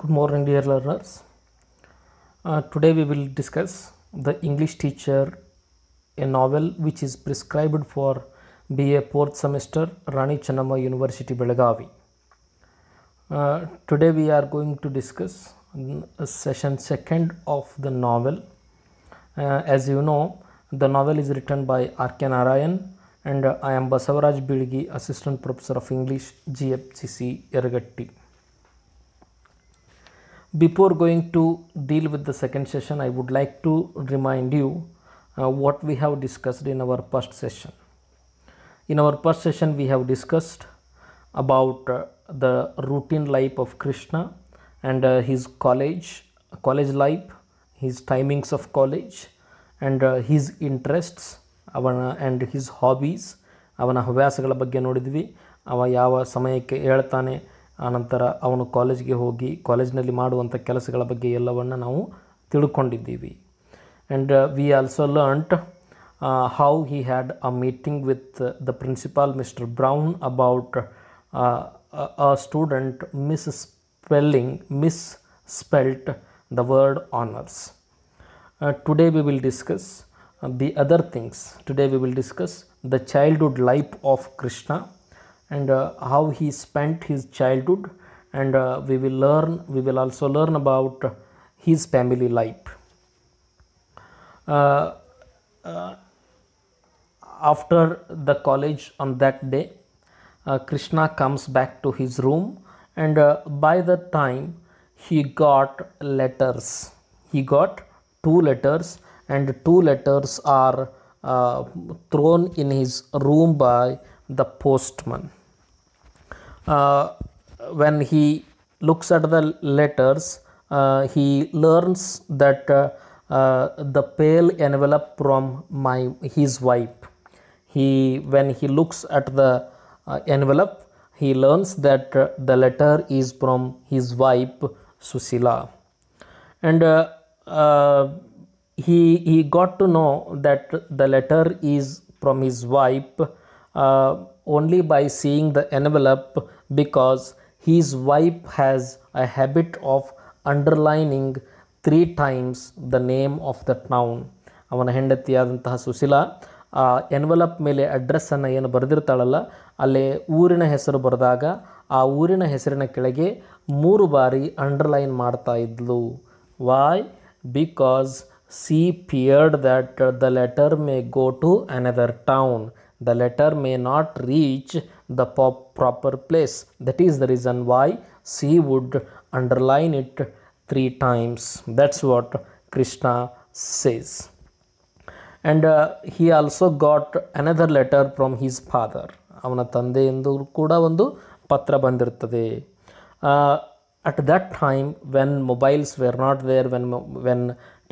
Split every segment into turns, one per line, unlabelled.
Good morning dear learners. Uh, today we will discuss The English Teacher, a novel which is prescribed for BA 4th semester Rani Chennamma University Belagavi. Uh, today we are going to discuss uh, session second of the novel. Uh, as you know, the novel is written by R.K. Narayan and uh, I am Basavaraj Bilgi, Assistant Professor of English, GFCC, Ergatti before going to deal with the second session I would like to remind you uh, what we have discussed in our first session. In our first session we have discussed about uh, the routine life of Krishna and uh, his college, college life, his timings of college and uh, his interests ಅವನ and his hobbies ಅವನ ಹವ್ಯಾಸಗಳ ಬಗ್ಗೆ ನೋಡಿದ್ವಿ ಅವ ಯಾವ ಸಮಯಕ್ಕೆ ಹೇಳ್ತಾನೆ ಆನಂತರ ಅವನು ಕಾಲೇಜ್ಗೆ ಹೋಗಿ ಕಾಲೇಜ್ನಲ್ಲಿ ಮಾಡುವಂಥ ಕೆಲಸಗಳ ಬಗ್ಗೆ ಎಲ್ಲವನ್ನು ನಾವು ತಿಳ್ಕೊಂಡಿದ್ದೀವಿ and we also learnt how he had a meeting with the principal mister Brown about a student misspelling misspelt the word honours today we will discuss the other things today we will discuss the childhood life of Krishna and uh, how he spent his childhood and uh, we will learn we will also learn about his family life uh, after the college on that day uh, krishna comes back to his room and uh, by the time he got letters he got two letters and two letters are uh, thrown in his room by the postman uh, when he looks at the letters, uh, he learns that uh, uh, the pale envelope from my his wife. He when he looks at the uh, envelope, he learns that the letter is from his wife Susila, and he he got to know that the letter is from his wife uh, only by seeing the envelope because his wife has a habit of underlining three times the name of the town ಅವನ ಹೆಂಡತಿಯಾದಂತಹ ಸುಶೀಲ ಆ envelope ಮೇಲೆ ಅಡ್ರೆಸ್ಸನ್ನು ಏನು ಬರೆದಿರ್ತಾಳಲ್ಲ ಅಲ್ಲೇ ಊರಿನ ಹೆಸರು ಬರೆದಾಗ ಆ ಊರಿನ ಹೆಸರಿನ ಕೆಳಗೆ ಮೂರು ಬಾರಿ ಅಂಡರ್ಲೈನ್ ಮಾಡ್ತಾ ಇದ್ಲು why because she feared that the letter may go to another town the letter may not reach the proper place. That is the reason why she would underline it three times. That's what Krishna says. And uh, he also got another letter from his father. ಅವನ ತಂದೆಯಿಂದ ಕೂಡ ಒಂದು ಪತ್ರ ಬಂದಿರ್ತದೆ at that time when mobiles were not there when when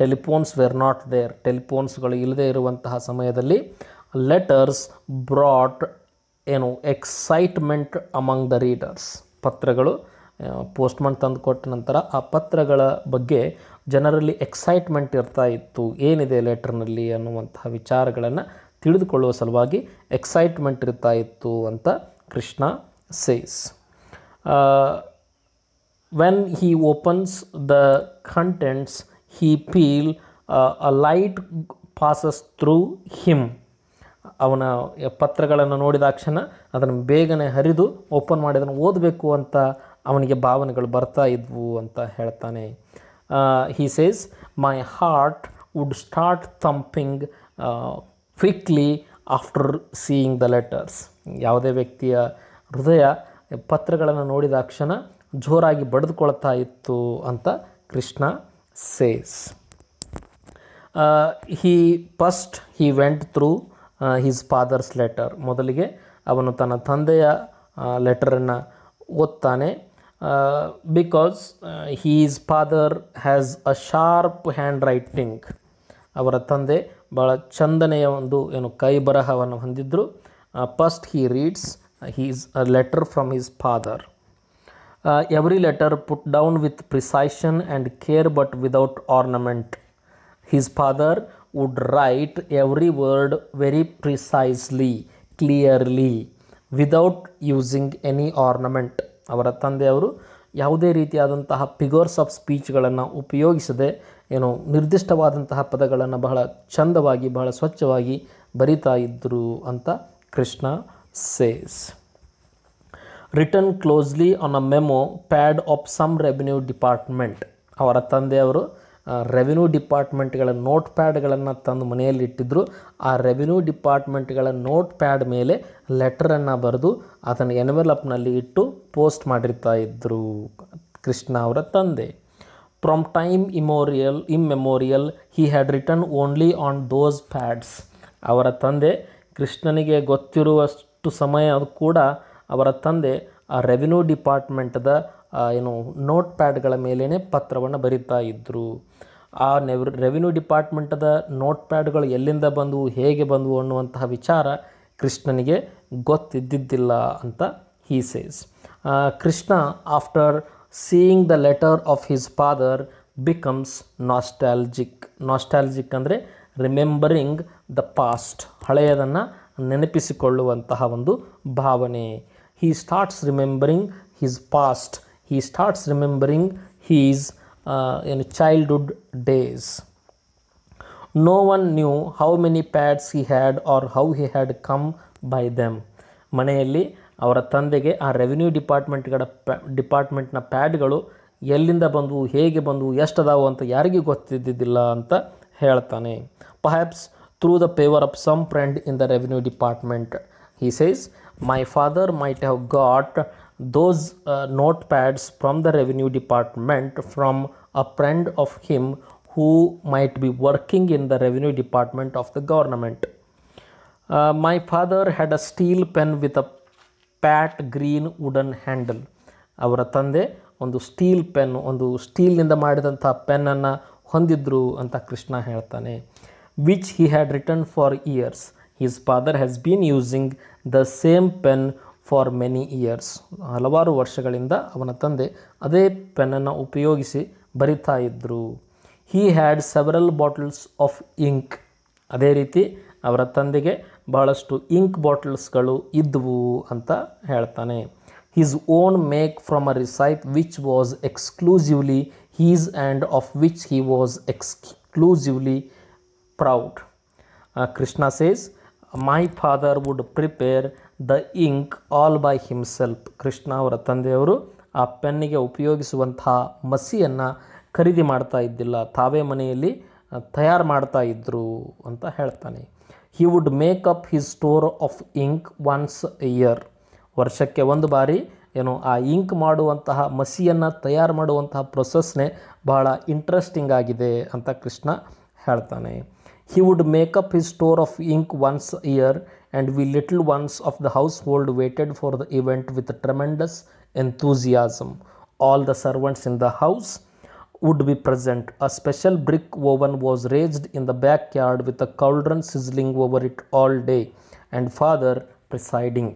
telephones were not there ಟೆಲಿಫೋನ್ಸ್ಗಳು ಇಲ್ಲದೆ ಇರುವಂತಹ ಸಮಯದಲ್ಲಿ ಲೆಟರ್ಸ್ ಬ್ರಾಟ್ ಏನು ಎಕ್ಸೈಟ್ಮೆಂಟ್ ಅಮಂಗ್ ದ ರೀಡರ್ಸ್ ಪತ್ರಗಳು ಪೋಸ್ಟ್ಮನ್ ತಂದು ಕೊಟ್ಟ ನಂತರ ಆ ಪತ್ರಗಳ ಬಗ್ಗೆ ಜನರಲ್ಲಿ ಎಕ್ಸೈಟ್ಮೆಂಟ್ ಇರ್ತಾ ಇತ್ತು ಏನಿದೆ ಲೆಟರ್ನಲ್ಲಿ ಅನ್ನುವಂತಹ ವಿಚಾರಗಳನ್ನು ತಿಳಿದುಕೊಳ್ಳುವ ಸಲುವಾಗಿ ಎಕ್ಸೈಟ್ಮೆಂಟ್ ಇರ್ತಾ ಇತ್ತು ಅಂತ Krishna says when he opens the contents he feel a light passes through him ಅವನ ಪತ್ರಗಳನ್ನು ನೋಡಿದಾಕ್ಷಣ ಅದನ್ನು ಬೇಗನೆ ಹರಿದು ಓಪನ್ ಮಾಡಿ ಅದನ್ನು ಓದಬೇಕು ಅಂತ ಅವನಿಗೆ ಭಾವನೆಗಳು ಬರ್ತಾ ಇದ್ವು ಅಂತ ಹೇಳ್ತಾನೆ he says my heart would start thumping quickly after seeing the letters ಯಾವುದೇ ವ್ಯಕ್ತಿಯ ಹೃದಯ ಪತ್ರಗಳನ್ನು ನೋಡಿದಾಕ್ಷಣ ಜೋರಾಗಿ ಬಡಿದುಕೊಳ್ತಾ ಇತ್ತು ಅಂತ Krishna says he first he went through his father's letter ಮೊದಲಿಗೆ ಅವನು ತನ್ನ ತಂದೆಯ ಲೆಟರನ್ನು ಓದ್ತಾನೆ because his father has a sharp handwriting ಅವರ ತಂದೆ ಭಾಳ ಚಂದನೆಯ ಒಂದು ಏನು ಕೈ ಬರಹವನ್ನು ಹೊಂದಿದ್ದರು first he reads his a letter from his father every letter put down with precision and care but without ornament his father would write every word very precisely clearly without using any ornament ಅವರ ತಂದೆಯವರು ಯಾವುದೇ ರೀತಿಯಾದಂತಹ figures of ಸ್ಪೀಚ್ಗಳನ್ನು ಉಪಯೋಗಿಸದೆ ಏನು ನಿರ್ದಿಷ್ಟವಾದಂತಹ ಪದಗಳನ್ನು ಬಹಳ ಚಂದವಾಗಿ ಬಹಳ ಸ್ವಚ್ಛವಾಗಿ ಬರಿತಾ ಇದ್ದರು ಅಂತ Krishna says written closely on a memo pad of some revenue department ಅವರ ತಂದೆಯವರು ರೆವಿನ್ಯೂ ಡಿಪಾರ್ಟ್ಮೆಂಟ್ಗಳ ನೋಟ್ ಪ್ಯಾಡ್ಗಳನ್ನು ತಂದು ಮನೆಯಲ್ಲಿಟ್ಟಿದ್ದರು ಆ ರೆವಿನ್ಯೂ ಡಿಪಾರ್ಟ್ಮೆಂಟ್ಗಳ ನೋಟ್ ಪ್ಯಾಡ್ ಮೇಲೆ ಲೆಟರನ್ನು ಬರೆದು ಅದನ್ನು ಎನ್ವೆಲಪ್ನಲ್ಲಿ ಇಟ್ಟು ಪೋಸ್ಟ್ ಮಾಡಿರ್ತಾ ಇದ್ದರು ಕೃಷ್ಣ ಅವರ ತಂದೆ from time immemorial memorial he had written only on those pads ಅವರ ತಂದೆ ಕೃಷ್ಣನಿಗೆ ಗೊತ್ತಿರುವಷ್ಟು ಸಮಯ ಕೂಡ ಅವರ ತಂದೆ ಆ ರೆವಿನ್ಯೂ ಡಿಪಾರ್ಟ್ಮೆಂಟ್ದ ಏನು ನೋಟ್ ಪ್ಯಾಡ್ಗಳ ಮೇಲೇ ಪತ್ರವನ್ನು ಬರಿತಾ ಇದ್ದರು ಆ ನೆವ್ ರೆವಿನ್ಯೂ ಡಿಪಾರ್ಟ್ಮೆಂಟದ ನೋಟ್ ಪ್ಯಾಡ್ಗಳು ಎಲ್ಲಿಂದ ಬಂದವು ಹೇಗೆ ಬಂದವು ಅನ್ನುವಂತಹ ವಿಚಾರ ಕೃಷ್ಣನಿಗೆ ಗೊತ್ತಿದ್ದಿದ್ದಿಲ್ಲ ಅಂತ he says Krishna after seeing the letter of his father becomes nostalgic nostalgic ಅಂದರೆ ರಿಮೆಂಬರಿಂಗ್ ದ ಪಾಸ್ಟ್ ಹಳೆಯದನ್ನು ನೆನಪಿಸಿಕೊಳ್ಳುವಂತಹ ಒಂದು ಭಾವನೆ he starts remembering his past he starts remembering his ಏನು childhood days no one knew how many pads he had or how he had come by them. ಮನೆಯಲ್ಲಿ ಅವರ ತಂದೆಗೆ ಆ ರೆವಿನ್ಯೂ ಡಿಪಾರ್ಟ್ಮೆಂಟ್ಗಳ ಪ್ಯಾ ಡಿಪಾರ್ಟ್ಮೆಂಟ್ನ ಪ್ಯಾಡ್ಗಳು ಎಲ್ಲಿಂದ ಬಂದವು ಹೇಗೆ ಬಂದವು ಅದಾವು ಅಂತ ಯಾರಿಗೂ ಗೊತ್ತಿದ್ದಿದ್ದಿಲ್ಲ ಅಂತ ಹೇಳ್ತಾನೆ perhaps through the favour of some friend in the revenue department he says my father might have got those uh, notepads from the revenue department from a friend of him who might be working in the revenue department of the government. Uh, my father had a steel pen with a pat green wooden handle. Our tande on the steel pen, on the steel in the madanta pen and hondidru anta Krishna hertane, which he had written for years. His father has been using the same pen for many years ಹಲವಾರು ವರ್ಷಗಳಿಂದ ಅವನ ತಂದೆ ಅದೇ ಪೆನ್ನನ್ನು ಉಪಯೋಗಿಸಿ ಬರಿತಾ ಇದ್ದರು he had several bottles of ink ಅದೇ ರೀತಿ ಅವರ ತಂದೆಗೆ ಬಹಳಷ್ಟು ಇಂಕ್ ಬಾಟಲ್ಸ್ಗಳು ಇದ್ದವು ಅಂತ ಹೇಳ್ತಾನೆ his own make from a recipe which was exclusively his and of which he was exclusively proud Krishna says my father would prepare the ink all by himself Krishna ಅವರ ತಂದೆಯವರು ಆ ಪೆನ್ನಿಗೆ ಉಪಯೋಗಿಸುವಂತಹ ಮಸಿಯನ್ನು ಖರೀದಿ ಮಾಡ್ತಾ ಇದ್ದಿಲ್ಲ ತಾವೇ ಮನೆಯಲ್ಲಿ ತಯಾರು ಮಾಡ್ತಾ ಇದ್ದರು ಅಂತ ಹೇಳ್ತಾನೆ he would make up his store of ink once year ವರ್ಷಕ್ಕೆ ಒಂದು ಬಾರಿ ಏನು ಆ ಇಂಕ್ ಮಾಡುವಂತಹ ಮಸಿಯನ್ನು ತಯಾರು ಮಾಡುವಂತಹ ಪ್ರೊಸೆಸ್ನೇ ಬಹಳ ಇಂಟ್ರೆಸ್ಟಿಂಗ್ ಆಗಿದೆ ಅಂತ ಕೃಷ್ಣ ಹೇಳ್ತಾನೆ he would make up his store of ink once year and we little ones of the household waited for the event with tremendous enthusiasm. All the servants in the house would be present. A special brick oven was raised in the backyard with a cauldron sizzling over it all day and father presiding.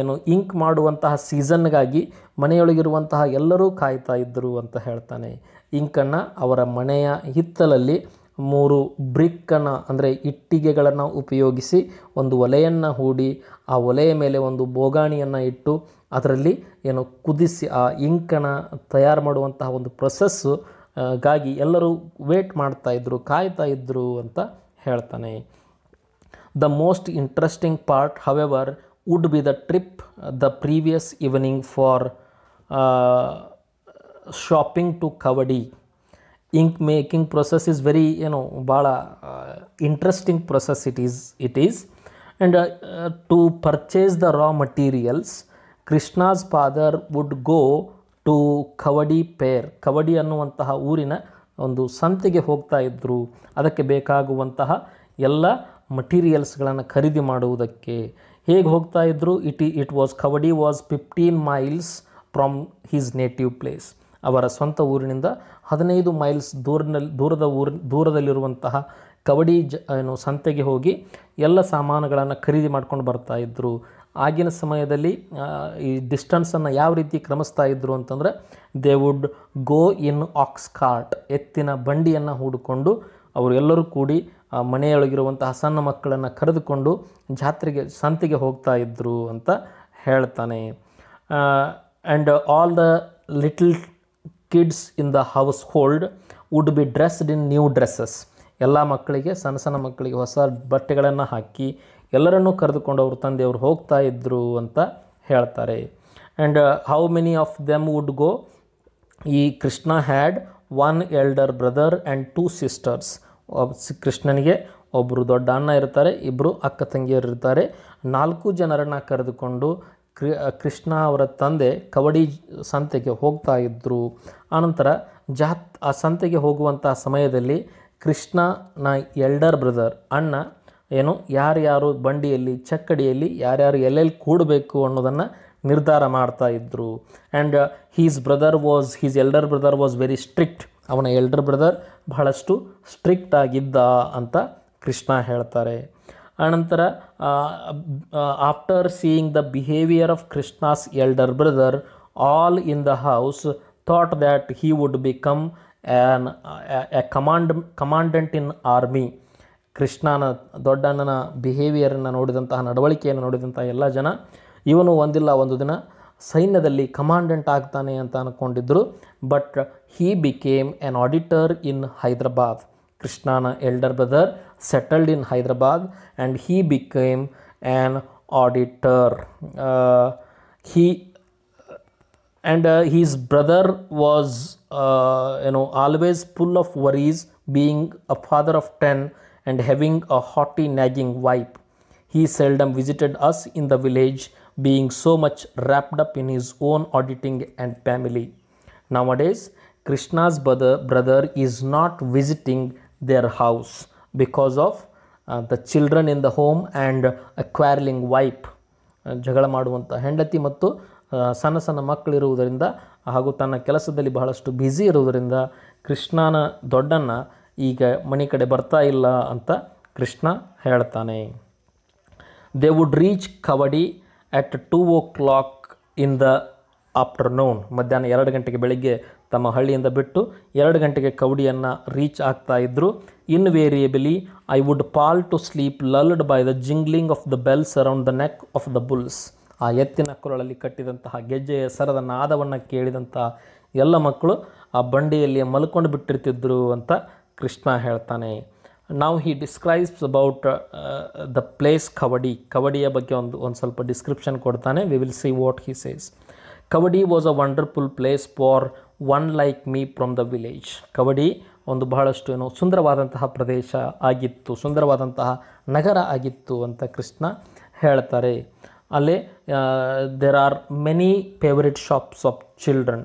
ಏನು ink ಮಾಡುವಂತಹ ಸೀಸನ್ಗಾಗಿ ಮನೆಯೊಳಗಿರುವಂತಹ ಎಲ್ಲರೂ ಕಾಯ್ತಾ ಇದ್ದರು ಅಂತ ಹೇಳ್ತಾನೆ ಇಂಕನ್ನು ಅವರ ಮನೆಯ ಹಿತ್ತಲಲ್ಲಿ ಮೂರು ಬ್ರಿಕ್ಕನ್ನು ಅಂದರೆ ಇಟ್ಟಿಗೆಗಳನ್ನು ಉಪಯೋಗಿಸಿ ಒಂದು ಒಲೆಯನ್ನು ಹೂಡಿ ಆ ಒಲೆಯ ಮೇಲೆ ಒಂದು ಬೋಗಾಣಿಯನ್ನು ಇಟ್ಟು ಅದರಲ್ಲಿ ಏನು ಕುದಿಸಿ ಆ ಇಂಕನ್ನು ತಯಾರು ಮಾಡುವಂತಹ ಒಂದು ಪ್ರೊಸೆಸ್ಸು ಗಾಗಿ ಎಲ್ಲರೂ ವೇಟ್ ಮಾಡ್ತಾಯಿದ್ರು ಕಾಯ್ತಾ ಇದ್ದರು ಅಂತ ಹೇಳ್ತಾನೆ the most interesting part however would be the trip the previous evening for shopping to Kavadi ink making process is very ಏನು ಭಾಳ interesting process it is it is and to purchase the raw materials Krishna's father would go to Kavadi fair Kavadi ಅನ್ನುವಂತಹ ಊರಿನ ಒಂದು ಸಂತೆಗೆ ಹೋಗ್ತಾ ಇದ್ದರು ಅದಕ್ಕೆ ಬೇಕಾಗುವಂತಹ ಎಲ್ಲ ಮಟೀರಿಯಲ್ಸ್ಗಳನ್ನು ಖರೀದಿ ಮಾಡುವುದಕ್ಕೆ ಹೇಗೆ ಹೋಗ್ತಾ ಇದ್ದರು it it was Kavadi was fifteen miles from his native place ಅವರ ಸ್ವಂತ ಊರಿನಿಂದ ಹದಿನೈದು ಮೈಲ್ಸ್ ದೂರದಲ್ಲಿ ದೂರದ ಊರಿ ದೂರದಲ್ಲಿರುವಂತಹ ಕಬಡ್ಡಿ ಜ ಏನು ಸಂತೆಗೆ ಹೋಗಿ ಎಲ್ಲ ಸಾಮಾನುಗಳನ್ನು ಖರೀದಿ ಮಾಡ್ಕೊಂಡು ಬರ್ತಾ ಇದ್ದರು ಆಗಿನ ಸಮಯದಲ್ಲಿ ಈ ಡಿಸ್ಟನ್ಸನ್ನು ಯಾವ ರೀತಿ ಕ್ರಮಿಸ್ತಾ ಇದ್ದರು ಅಂತಂದರೆ they would go in ox cart ಎತ್ತಿನ ಬಂಡಿಯನ್ನು ಹೂಡಿಕೊಂಡು ಅವರೆಲ್ಲರೂ ಕೂಡಿ ಮನೆಯೊಳಗಿರುವಂತಹ ಸಣ್ಣ ಮಕ್ಕಳನ್ನು ಕರೆದುಕೊಂಡು ಜಾತ್ರೆಗೆ ಸಂತೆಗೆ ಹೋಗ್ತಾ ಇದ್ದರು ಅಂತ ಹೇಳ್ತಾನೆ and all the little kids in the household would be dressed in new dresses ಎಲ್ಲ ಮಕ್ಕಳಿಗೆ ಸಣ್ಣ ಸಣ್ಣ ಮಕ್ಕಳಿಗೆ ಹೊಸ ಬಟ್ಟೆಗಳನ್ನು ಹಾಕಿ ಎಲ್ಲರನ್ನೂ ಕರೆದುಕೊಂಡು ಅವ್ರ ತಂದೆಯವರು ಹೋಗ್ತಾ ಇದ್ದರು ಅಂತ ಹೇಳ್ತಾರೆ and how many of them would go ಈ Krishna had one elder brother and two sisters ಒಬ್ಬ ಕೃಷ್ಣನಿಗೆ ಒಬ್ಬರು ದೊಡ್ಡ ಅಣ್ಣ ಇರ್ತಾರೆ ಇಬ್ಬರು ಅಕ್ಕ ತಂಗಿಯರು ಇರ್ತಾರೆ ನಾಲ್ಕು ಜನರನ್ನು ಕರೆದುಕೊಂಡು ಕೃಷ್ಣ ಅವರ ತಂದೆ ಕವಡಿ ಸಂತೆಗೆ ಹೋಗ್ತಾ ಇದ್ದರು ಆನಂತರ ಜಾತ್ ಆ ಸಂತೆಗೆ ಹೋಗುವಂಥ ಸಮಯದಲ್ಲಿ ಕೃಷ್ಣನ ಎಲ್ಡರ್ ಬ್ರದರ್ ಅಣ್ಣ ಏನು ಯಾರ್ಯಾರು ಬಂಡಿಯಲ್ಲಿ ಚಕ್ಕಡಿಯಲ್ಲಿ ಯಾರ್ಯಾರು ಎಲ್ಲೆಲ್ಲಿ ಕೂಡಬೇಕು ಅನ್ನೋದನ್ನು ನಿರ್ಧಾರ ಮಾಡ್ತಾ ಇದ್ದರು and his brother was his elder brother was very strict ಅವನ ಎಲ್ಡರ್ ಬ್ರದರ್ ಬಹಳಷ್ಟು ಸ್ಟ್ರಿಕ್ಟ್ ಆಗಿದ್ದ ಅಂತ ಕೃಷ್ಣ ಹೇಳ್ತಾರೆ ಆನಂತರ after seeing the behaviour of Krishna's elder brother all in the house thought that he would become an a command commandant in army ಕೃಷ್ಣನ ದೊಡ್ಡಣ್ಣನ ಬಿಹೇವಿಯರನ್ನು ನೋಡಿದಂತಹ ನಡವಳಿಕೆಯನ್ನು ನೋಡಿದಂತಹ ಎಲ್ಲ ಜನ ಇವನು ಒಂದಿಲ್ಲ ಒಂದು ದಿನ ಸೈನ್ಯದಲ್ಲಿ ಕಮಾಂಡೆಂಟ್ ಆಗ್ತಾನೆ ಅಂತ ಅಂದ್ಕೊಂಡಿದ್ದರು but he became an auditor in Hyderabad ಕೃಷ್ಣನ elder brother settled in Hyderabad and he became an auditor. Uh, he and uh, his brother was uh, you know always full of worries being a father of 10 and having a haughty nagging wife he seldom visited us in the village being so much wrapped up in his own auditing and family nowadays krishna's brother, brother is not visiting their house because of the children in the home and quarrelling wife ಜಗಳ ಮಾಡುವಂಥ ಹೆಂಡತಿ ಮತ್ತು ಸಣ್ಣ ಸಣ್ಣ ಮಕ್ಕಳಿರುವುದರಿಂದ ಹಾಗೂ ತನ್ನ ಕೆಲಸದಲ್ಲಿ ಬಹಳಷ್ಟು ಬ್ಯುಸಿ ಇರುವುದರಿಂದ ಕೃಷ್ಣನ ದೊಡ್ಡನ್ನು ಈಗ ಮನೆ ಕಡೆ ಬರ್ತಾ ಇಲ್ಲ ಅಂತ ಕೃಷ್ಣ ಹೇಳ್ತಾನೆ they would reach Kavadi at two o'clock in the afternoon ಮಧ್ಯಾಹ್ನ ಎರಡು ಗಂಟೆಗೆ ಬೆಳಿಗ್ಗೆ ತಮ್ಮ ಹಳ್ಳಿಯಿಂದ ಬಿಟ್ಟು ಎರಡು ಗಂಟೆಗೆ ಕವಡಿಯನ್ನು ರೀಚ್ ಆಗ್ತಾ ಇದ್ದರು invariably I would fall to sleep lulled by the jingling of the bells around the neck of the bulls ಆ ಎತ್ತಿನ ಕುರಳಲ್ಲಿ ಕಟ್ಟಿದಂತಹ ಗೆಜ್ಜೆಯ ಸರದ ನಾದವನ್ನು ಕೇಳಿದಂತಹ ಎಲ್ಲ ಮಕ್ಕಳು ಆ ಬಂಡಿಯಲ್ಲಿ ಮಲ್ಕೊಂಡು ಬಿಟ್ಟಿರ್ತಿದ್ರು ಅಂತ ಕೃಷ್ಣ ಹೇಳ್ತಾನೆ ನಾವು he describes about the place Kavadi ಕವಡಿಯ ಬಗ್ಗೆ ಒಂದು ಒಂದು ಸ್ವಲ್ಪ ಡಿಸ್ಕ್ರಿಪ್ಷನ್ ಕೊಡ್ತಾನೆ we will see what he says Kavadi was a wonderful place for one like me from the village Kabaddi ಒಂದು ಬಹಳಷ್ಟು ಏನು ಸುಂದರವಾದಂತಹ ಪ್ರದೇಶ ಆಗಿತ್ತು ಸುಂದರವಾದಂತಹ ನಗರ ಆಗಿತ್ತು ಅಂತ ಕೃಷ್ಣ ಹೇಳ್ತಾರೆ ಅಲ್ಲಿ there are many favourite shops of children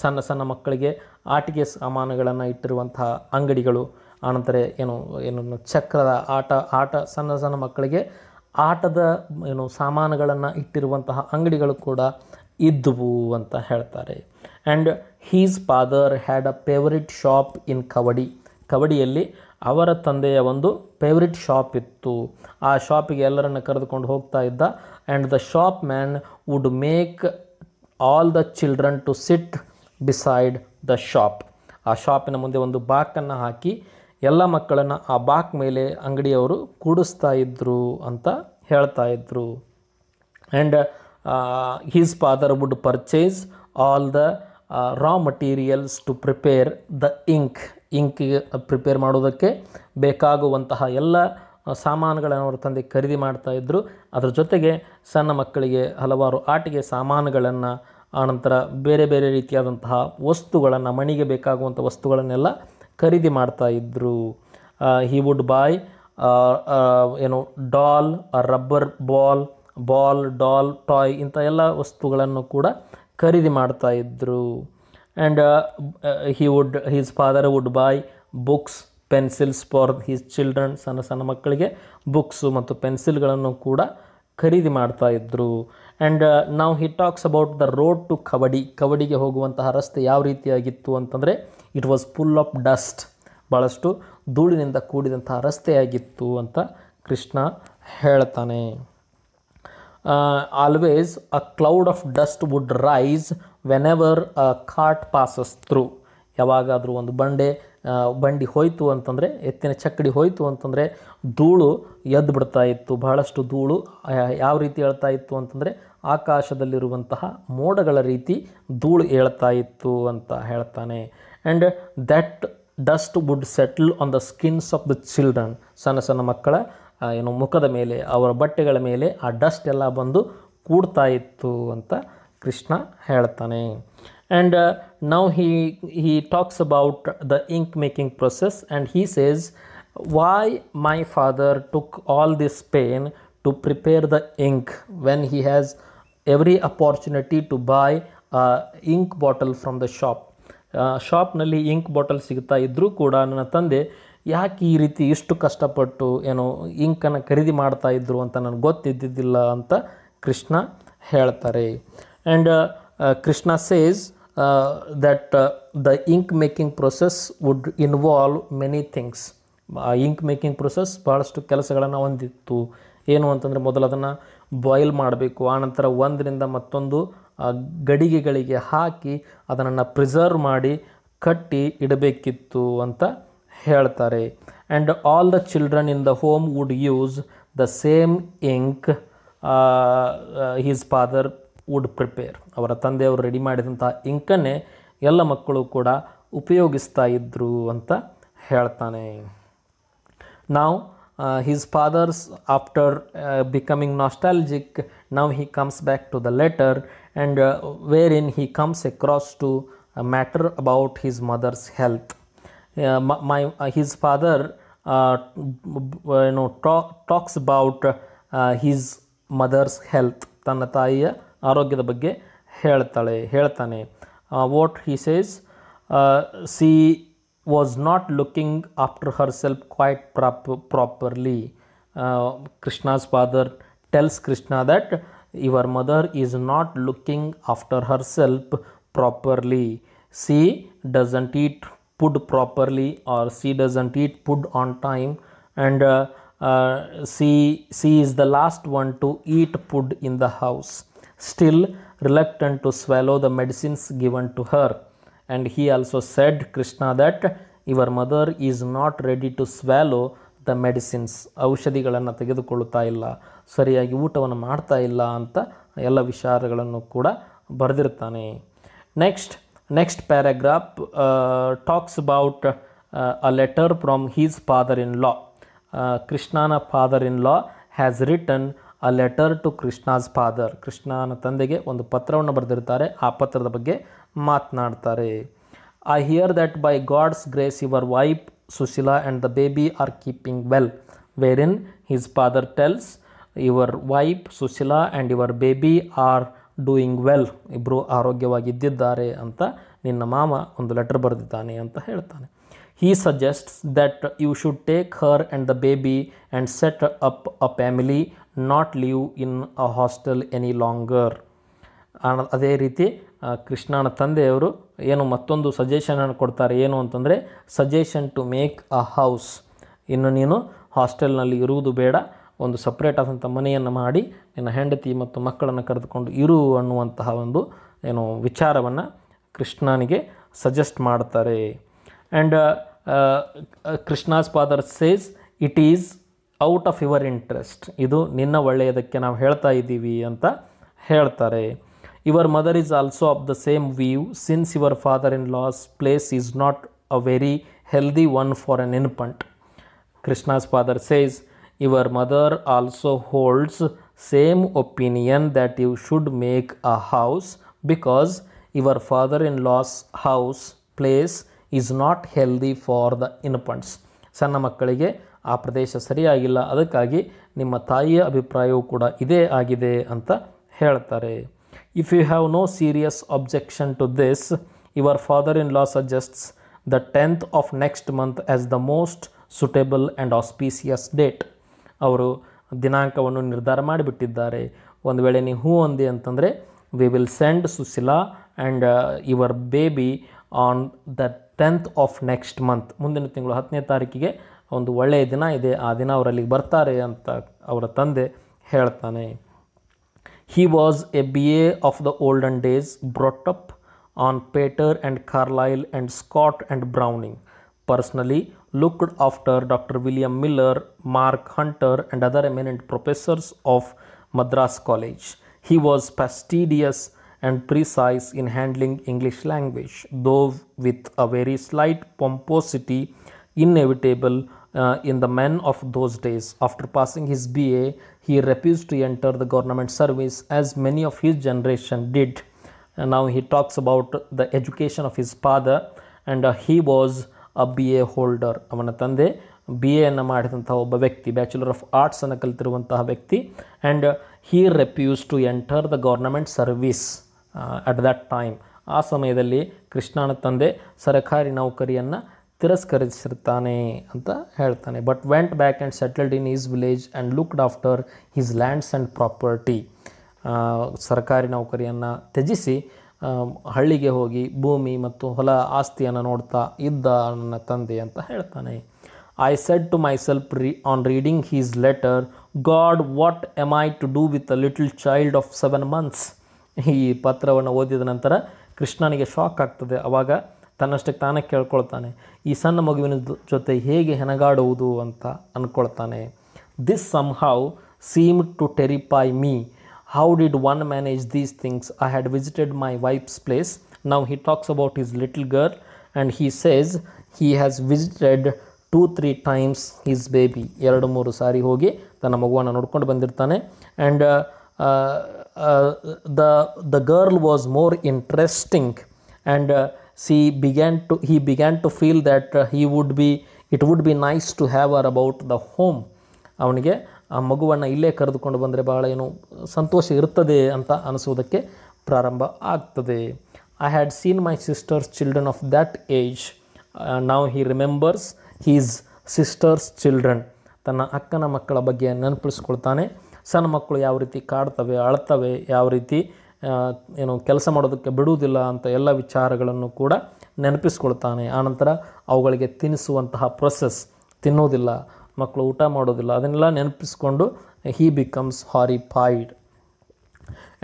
ಸಣ್ಣ ಸಣ್ಣ ಮಕ್ಕಳಿಗೆ ಆಟಿಕೆ ಸಾಮಾನುಗಳನ್ನು ಇಟ್ಟಿರುವಂತಹ ಅಂಗಡಿಗಳು ಆನಂತರ ಏನು ಏನು ಚಕ್ರದ ಆಟ ಆಟ ಸಣ್ಣ ಸಣ್ಣ ಮಕ್ಕಳಿಗೆ ಆಟದ ಏನು ಸಾಮಾನುಗಳನ್ನು ಇಟ್ಟಿರುವಂತಹ ಅಂಗಡಿಗಳು ಕೂಡ ಇದ್ದುವು ಅಂತ ಹೇಳ್ತಾರೆ and his father had a favourite shop in Kabaddi ಕವಡಿಯಲ್ಲಿ ಅವರ ತಂದೆಯ ಒಂದು ಫೇವ್ರೆಟ್ ಶಾಪ್ ಇತ್ತು ಆ ಶಾಪಿಗೆ ಎಲ್ಲರನ್ನು ಕರೆದುಕೊಂಡು ಹೋಗ್ತಾ ಇದ್ದ and the shop man would make all the children to sit beside the shop ಆ ಶಾಪಿನ ಮುಂದೆ ಒಂದು ಬಾಕನ್ನು ಹಾಕಿ ಎಲ್ಲ ಮಕ್ಕಳನ್ನು ಆ ಬಾಕ್ ಮೇಲೆ ಅಂಗಡಿಯವರು ಕೂಡಿಸ್ತಾ ಇದ್ದರು ಅಂತ ಹೇಳ್ತಾ ಇದ್ದರು and his father would purchase all the raw materials to prepare the ink ink prepare ಮಾಡೋದಕ್ಕೆ ಬೇಕಾಗುವಂತಹ ಎಲ್ಲ ಸಾಮಾನುಗಳನ್ನು ಅವರು ತಂದೆ ಖರೀದಿ ಮಾಡ್ತಾಯಿದ್ರು ಅದರ ಜೊತೆಗೆ ಸಣ್ಣ ಮಕ್ಕಳಿಗೆ ಹಲವಾರು ಆಟಿಕೆ ಸಾಮಾನುಗಳನ್ನು ಆನಂತರ ಬೇರೆ ಬೇರೆ ರೀತಿಯಾದಂತಹ ವಸ್ತುಗಳನ್ನು ಮಣಿಗೆ ಬೇಕಾಗುವಂಥ ವಸ್ತುಗಳನ್ನೆಲ್ಲ ಖರೀದಿ ಮಾಡ್ತಾಯಿದ್ರು ಹಿ ವುಡ್ ಬಾಯ್ ಏನು doll rubber ball ball doll toy ಇಂಥ ಎಲ್ಲ ವಸ್ತುಗಳನ್ನು ಕೂಡ ಖರೀದಿ ಮಾಡ್ತಾ ಇದ್ದರು and he would his father would buy books pencils for his children ಸಣ್ಣ ಸಣ್ಣ ಮಕ್ಕಳಿಗೆ ಬುಕ್ಸು ಮತ್ತು ಪೆನ್ಸಿಲ್ಗಳನ್ನು ಕೂಡ ಖರೀದಿ ಮಾಡ್ತಾ ಇದ್ದರು ಆ್ಯಂಡ್ ನಾವು he talks about the road to Kabaddi ಕಬಡ್ಡಿಗೆ ಹೋಗುವಂತಹ ರಸ್ತೆ ಯಾವ ರೀತಿಯಾಗಿತ್ತು ಅಂತಂದರೆ it was full of dust ಭಾಳಷ್ಟು ಧೂಳಿನಿಂದ ಕೂಡಿದಂತಹ ರಸ್ತೆಯಾಗಿತ್ತು ಅಂತ ಕೃಷ್ಣ ಹೇಳ್ತಾನೆ uh, a cloud of dust dust rise rise whenever a cart passes through ಯಾವಾಗಾದರೂ ಒಂದು ಬಂಡೆ ಬಂಡಿ ಹೋಯಿತು ಅಂತಂದರೆ ಎತ್ತಿನ ಚಕ್ಕಡಿ ಹೋಯಿತು ಅಂತಂದರೆ ಧೂಳು ಎದ್ದು ಬಿಡ್ತಾ ಇತ್ತು ಬಹಳಷ್ಟು ಧೂಳು ಯಾವ ರೀತಿ ಹೇಳ್ತಾ ಇತ್ತು ಅಂತಂದರೆ ಆಕಾಶದಲ್ಲಿರುವಂತಹ ಮೋಡಗಳ ರೀತಿ ಧೂಳು ಹೇಳ್ತಾ ಇತ್ತು ಅಂತ ಹೇಳ್ತಾನೆ and that dust would settle on the skins of the children ಸಣ್ಣ ಸಣ್ಣ ಮಕ್ಕಳ ಏನು ಮುಖದ ಮೇಲೆ ಅವರ ಬಟ್ಟೆಗಳ ಮೇಲೆ ಆ ಡಸ್ಟ್ ಎಲ್ಲ ಬಂದು ಕೂಡ್ತಾ ಇತ್ತು ಅಂತ ಕೃಷ್ಣ ಹೇಳ್ತಾನೆ and now he he talks about the ink making process and he says why my father took all this pain to prepare the ink when he has every opportunity to buy ink bottle from the shop ಶಾಪ್ನಲ್ಲಿ ink bottle ಸಿಗ್ತಾ ಇದ್ದರೂ ಕೂಡ ನನ್ನ ತಂದೆ ಯಾಕೆ ಈ ರೀತಿ ಇಷ್ಟು ಕಷ್ಟಪಟ್ಟು ಏನೋ ಇಂಕನ್ನು ಖರೀದಿ ಮಾಡ್ತಾ ಇದ್ದರು ಅಂತ ನನಗೆ ಗೊತ್ತಿದ್ದಿದ್ದಿಲ್ಲ ಅಂತ ಕೃಷ್ಣ ಹೇಳ್ತಾರೆ and uh, Krishna says that the ink making process would involve many things ink making process ಭಾಳಷ್ಟು ಕೆಲಸಗಳನ್ನು ಹೊಂದಿತ್ತು ಏನು ಅಂತಂದರೆ ಮೊದಲು ಅದನ್ನು ಬಾಯ್ಲ್ ಮಾಡಬೇಕು ಆನಂತರ ಒಂದರಿಂದ ಮತ್ತೊಂದು ಗಡಿಗೆಗಳಿಗೆ ಹಾಕಿ ಅದನ್ನು ಪ್ರಿಸರ್ವ್ ಮಾಡಿ ಕಟ್ಟಿ ಇಡಬೇಕಿತ್ತು ಅಂತ ಹೇಳ್ತಾರೆ and all the children in the home would use the same ink his father would prepare ಅವರ ತಂದೆಯವರು ರೆಡಿ ಮಾಡಿದಂಥ ಇಂಕನ್ನೇ ಎಲ್ಲ ಮಕ್ಕಳು ಕೂಡ ಉಪಯೋಗಿಸ್ತಾ ಇದ್ದರು ಅಂತ ಹೇಳ್ತಾನೆ ನಾವು his father's after becoming nostalgic now he comes back to the letter and wear wherein he comes across to matter about his mother's health Uh, his father uh, you know talks about uh, his mother's health tanna taiya aarogyada bagge heltale heltane what he says she was not looking after herself quite properly krishna's father tells krishna that your mother is not looking after herself properly she doesn't eat put properly or she doesn't eat put on time and uh, uh, she, she is the last one to eat put in the house still reluctant to swallow the medicines given to her and he also said krishna that your mother is not ready to swallow the the medicines ಔಷಧಿಗಳನ್ನು ತೆಗೆದುಕೊಳ್ಳುತ್ತಾ ಇಲ್ಲ ಸರಿಯಾಗಿ ಊಟವನ್ನು ಮಾಡ್ತಾ anta yalla ಎಲ್ಲ ವಿಚಾರಗಳನ್ನು ಕೂಡ ಬರೆದಿರ್ತಾನೆ Next next paragraph talks about a letter from his father-in-law ಕೃಷ್ಣನ father in law has written a letter to Krishna's father ಕೃಷ್ಣನ ತಂದೆಗೆ ಒಂದು ಪತ್ರವನ್ನು ಬರೆದಿರ್ತಾರೆ ಆ ಪತ್ರದ ಬಗ್ಗೆ ಮಾತನಾಡ್ತಾರೆ I hear that by God's grace your wife Sushila and the baby are keeping well wherein his father tells your wife Sushila and your baby are doing well ಇಬ್ಬರು ಆರೋಗ್ಯವಾಗಿದ್ದಿದ್ದಾರೆ ಅಂತ ನಿನ್ನ ಮಾಮ ಒಂದು ಲೆಟರ್ ಬರೆದಿದ್ದಾನೆ ಅಂತ ಹೇಳ್ತಾನೆ he suggests that you should take her and the baby and set up a family not live in a hostel any longer ಅದೇ ರೀತಿ ಕೃಷ್ಣನ ತಂದೆಯವರು ಏನು ಮತ್ತೊಂದು ಸಜೆಷನನ್ನು ಕೊಡ್ತಾರೆ ಏನು ಅಂತಂದರೆ suggestion to make a house ಇನ್ನು ನೀನು ಹಾಸ್ಟೆಲ್ನಲ್ಲಿ ಇರುವುದು ಬೇಡ ಒಂದು ಸಪ್ರೇಟ್ ಆದಂಥ ಮನೆಯನ್ನು ಮಾಡಿ ನಿನ್ನ ಹೆಂಡತಿ ಮತ್ತು ಮಕ್ಕಳನ್ನು ಕರೆದುಕೊಂಡು ಇರು ಅನ್ನುವಂತಹ ಒಂದು ಏನು ವಿಚಾರವನ್ನು ಕೃಷ್ಣನಿಗೆ ಸಜೆಸ್ಟ್ ಮಾಡ್ತಾರೆ and uh, uh, Krishna's father says it is out of your interest ಇದು ನಿನ್ನ ಒಳ್ಳೆಯದಕ್ಕೆ ನಾವು ಹೇಳ್ತಾ ಇದ್ದೀವಿ ಅಂತ ಹೇಳ್ತಾರೆ your mother is also of the same view since your father in law's place is not a very healthy one for an infant Krishna's father says Your mother also holds same opinion that you should make a house because your father-in-law's house place is not healthy for the infants ಸಣ್ಣ ಮಕ್ಕಳಿಗೆ ಆ ಪ್ರದೇಶ ಸರಿಯಾಗಿಲ್ಲ ಅದಕ್ಕಾಗಿ ನಿಮ್ಮ ತಾಯಿಯ ಅಭಿಪ್ರಾಯವೂ ಕೂಡ ಇದೇ ಆಗಿದೆ ಅಂತ ಹೇಳ್ತಾರೆ if you have no serious objection to this your father in law suggests the tenth of next month as the most suitable and auspicious date ಅವರು ದಿನಾಂಕವನ್ನು ನಿರ್ಧಾರ ಮಾಡಿಬಿಟ್ಟಿದ್ದಾರೆ ಒಂದು ವೇಳೆ ನೀವು ಹೂ ಅಂದಿ ಅಂತಂದರೆ we will send Sushila and your baby on the tenth of next month ಮುಂದಿನ ತಿಂಗಳು ಹತ್ತನೇ ತಾರೀಕಿಗೆ ಒಂದು ಒಳ್ಳೆಯ ದಿನ ಇದೆ ಆ ದಿನ ಅವರಲ್ಲಿಗೆ ಬರ್ತಾರೆ ಅಂತ ಅವರ ತಂದೆ ಹೇಳ್ತಾನೆ he was a B A of the olden days brought up on Pater and Carlyle and Scott and Browning personally looked after Dr. William Miller, Mark Hunter, and other eminent professors of Madras College. He was fastidious and precise in handling English language, though with a very slight pomposity inevitable uh, in the men of those days. After passing his BA, he refused to enter the government service as many of his generation did. And now he talks about the education of his father, and uh, he was a B A holder ಅವನ ತಂದೆ B ಎಯನ್ನು ಮಾಡಿದಂಥ ಒಬ್ಬ ವ್ಯಕ್ತಿ bachelor of ಆರ್ಟ್ಸನ್ನು ಕಲಿತಿರುವಂತಹ ವ್ಯಕ್ತಿ and he refuses to enter the government service at that time ಆ ಸಮಯದಲ್ಲಿ ಕೃಷ್ಣನ ತಂದೆ ಸರ್ಕಾರಿ ನೌಕರಿಯನ್ನು ತಿರಸ್ಕರಿಸಿರ್ತಾನೆ ಅಂತ ಹೇಳ್ತಾನೆ but went back and settled in his village and looked after his lands and property ಸರ್ಕಾರಿ ನೌಕರಿಯನ್ನು ತ್ಯಜಿಸಿ ಹಳ್ಳಿಗೆ ಹೋಗಿ ಭೂಮಿ ಮತ್ತು ಹೊಲ ಆಸ್ತಿಯನ್ನು ನೋಡ್ತಾ ಇದ್ದ ನನ್ನ ತಂದೆ ಅಂತ ಹೇಳ್ತಾನೆ I said to myself ರೀ on reading his letter God what am I to do with a little child of seven months ಈ ಪತ್ರವನ್ನು ಓದಿದ ನಂತರ ಕೃಷ್ಣನಿಗೆ ಶಾಕ್ ಆಗ್ತದೆ ಆವಾಗ ತನ್ನಷ್ಟಕ್ಕೆ ತಾನೇ ಕೇಳ್ಕೊಳ್ತಾನೆ ಈ ಸಣ್ಣ ಮಗುವಿನ ಜೊತೆ ಹೇಗೆ ಹೆಣಗಾಡುವುದು ಅಂತ ಅಂದ್ಕೊಳ್ತಾನೆ this somehow seem to terrify me how did one manage these things i had visited my wife's place now he talks about his little girl and he says he has visited two three times his baby eradu mooru sari hogi tana maguvana and uh, uh, uh, the the girl was more interesting and she began to he began to feel that he would be it would be nice to have her about the home avanige ಆ ಮಗುವನ್ನು ಇಲ್ಲೇ ಕರೆದುಕೊಂಡು ಬಂದರೆ ಬಹಳ ಏನು ಸಂತೋಷ ಇರ್ತದೆ ಅಂತ ಅನಿಸೋದಕ್ಕೆ ಪ್ರಾರಂಭ ಆಗ್ತದೆ I had seen my sister's children of that age ನಾವು he remembers his sister's children ತನ್ನ ಅಕ್ಕನ ಮಕ್ಕಳ ಬಗ್ಗೆ ನೆನಪಿಸ್ಕೊಳ್ತಾನೆ ಸಣ್ಣ ಮಕ್ಕಳು ಯಾವ ರೀತಿ ಕಾಡ್ತವೆ ಅಳ್ತವೆ ಯಾವ ರೀತಿ ಏನು ಕೆಲಸ ಮಾಡೋದಕ್ಕೆ ಬಿಡುವುದಿಲ್ಲ ಅಂತ ಎಲ್ಲ ವಿಚಾರಗಳನ್ನು ಕೂಡ ನೆನಪಿಸ್ಕೊಳ್ತಾನೆ ಆನಂತರ ಅವುಗಳಿಗೆ ತಿನ್ನಿಸುವಂತಹ ಪ್ರೊಸೆಸ್ ತಿನ್ನೋದಿಲ್ಲ ಮಕ್ಕಳು ಊಟ ಮಾಡೋದಿಲ್ಲ ಅದನ್ನೆಲ್ಲ ನೆನಪಿಸ್ಕೊಂಡು he becomes horrified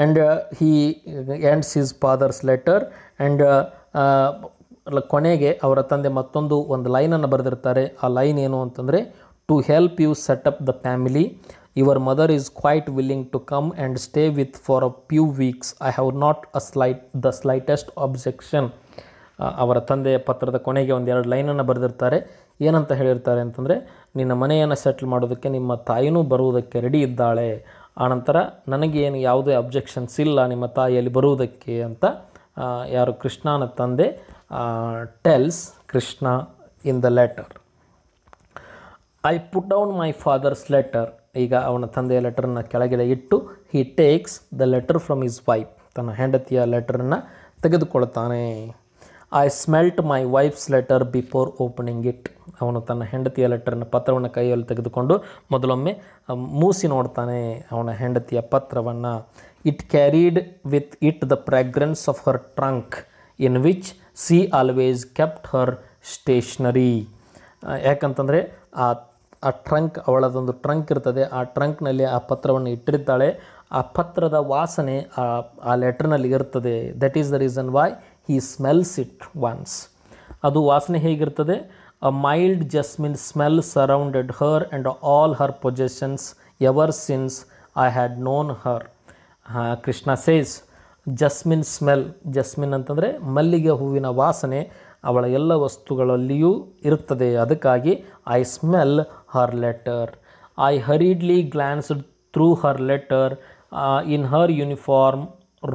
and he ends his father's letter and ಕೊನೆಗೆ ಅವರ ತಂದೆ ಮತ್ತೊಂದು ಒಂದು ಲೈನನ್ನು ಬರೆದಿರ್ತಾರೆ ಆ ಲೈನ್ ಏನು ಅಂತಂದರೆ to help you set up the family your mother is quite willing to come and stay with for a few weeks I have not a slight the slightest objection ಅವರ ತಂದೆಯ ಪತ್ರದ ಕೊನೆಗೆ ಒಂದೆರಡು ಲೈನನ್ನು ಬರೆದಿರ್ತಾರೆ ಏನಂತ ಹೇಳಿರ್ತಾರೆ ಅಂತಂದರೆ ನಿನ್ನ ಮನೆಯನ್ನು ಸೆಟ್ಲ್ ಮಾಡೋದಕ್ಕೆ ನಿಮ್ಮ ತಾಯಿನೂ ಬರುವುದಕ್ಕೆ ರೆಡಿ ಇದ್ದಾಳೆ ಆನಂತರ ನನಗೇನು ಯಾವುದೇ ಅಬ್ಜೆಕ್ಷನ್ಸ್ ಇಲ್ಲ ನಿಮ್ಮ ತಾಯಿಯಲ್ಲಿ ಬರುವುದಕ್ಕೆ ಅಂತ ಯಾರು ಕೃಷ್ಣನ ತಂದೆ tells Krishna in the letter I put down my father's letter ಈಗ ಅವನ ತಂದೆಯ ಲೆಟರನ್ನು ಕೆಳಗೆ ಇಟ್ಟು he takes the letter from his wife ತನ್ನ ಹೆಂಡತಿಯ ಲೆಟರನ್ನು ತೆಗೆದುಕೊಳ್ತಾನೆ I smelt my wife's letter before opening it ಅವನು ತನ್ನ ಹೆಂಡತಿಯ ಲೆಟರನ್ನು ಪತ್ರವನ್ನು ಕೈಯಲ್ಲಿ ತೆಗೆದುಕೊಂಡು ಮೊದಲೊಮ್ಮೆ ಮೂಸಿ ನೋಡ್ತಾನೆ ಅವನ ಹೆಂಡತಿಯ ಪತ್ರವನ್ನು it carried with it the fragrance of her trunk in which she always kept her stationery ಯಾಕಂತಂದರೆ ಆ ಆ ಟ್ರಂಕ್ ಅವಳದೊಂದು ಟ್ರಂಕ್ ಇರ್ತದೆ ಆ ಟ್ರಂಕ್ನಲ್ಲಿ ಆ ಪತ್ರವನ್ನು ಇಟ್ಟಿರ್ತಾಳೆ ಆ ಪತ್ರದ ವಾಸನೆ ಆ ಆ ಲೆಟ್ರ್ನಲ್ಲಿ ಇರ್ತದೆ that is the reason why he smells it once ಅದು ವಾಸನೆ ಹೇಗಿರ್ತದೆ a mild jasmine smell surrounded her and all her possessions ever since I had known her Krishna says jasmine smell jasmine ಅಂತಂದರೆ ಮಲ್ಲಿಗೆ ಹೂವಿನ ವಾಸನೆ ಅವಳ ಎಲ್ಲ ವಸ್ತುಗಳಲ್ಲಿಯೂ ಇರುತ್ತದೆ ಅದಕ್ಕಾಗಿ I smell her letter I hurriedly glanced through her letter in her uniform